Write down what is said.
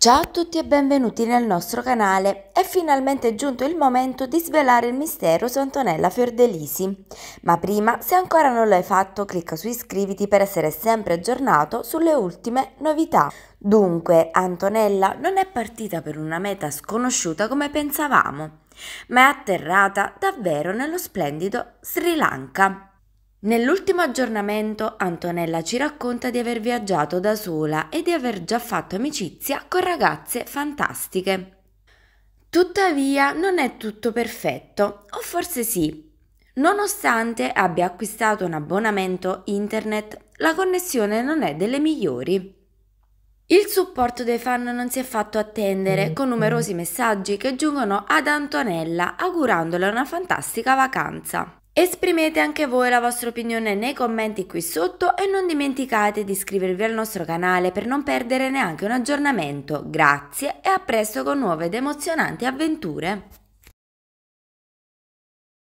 Ciao a tutti e benvenuti nel nostro canale. È finalmente giunto il momento di svelare il mistero su Antonella Fiordelisi. Ma prima, se ancora non l'hai fatto, clicca su iscriviti per essere sempre aggiornato sulle ultime novità. Dunque, Antonella non è partita per una meta sconosciuta come pensavamo, ma è atterrata davvero nello splendido Sri Lanka. Nell'ultimo aggiornamento Antonella ci racconta di aver viaggiato da sola e di aver già fatto amicizia con ragazze fantastiche. Tuttavia non è tutto perfetto, o forse sì. Nonostante abbia acquistato un abbonamento internet, la connessione non è delle migliori. Il supporto dei fan non si è fatto attendere mm, con mm. numerosi messaggi che giungono ad Antonella augurandole una fantastica vacanza. Esprimete anche voi la vostra opinione nei commenti qui sotto e non dimenticate di iscrivervi al nostro canale per non perdere neanche un aggiornamento. Grazie e a presto con nuove ed emozionanti avventure!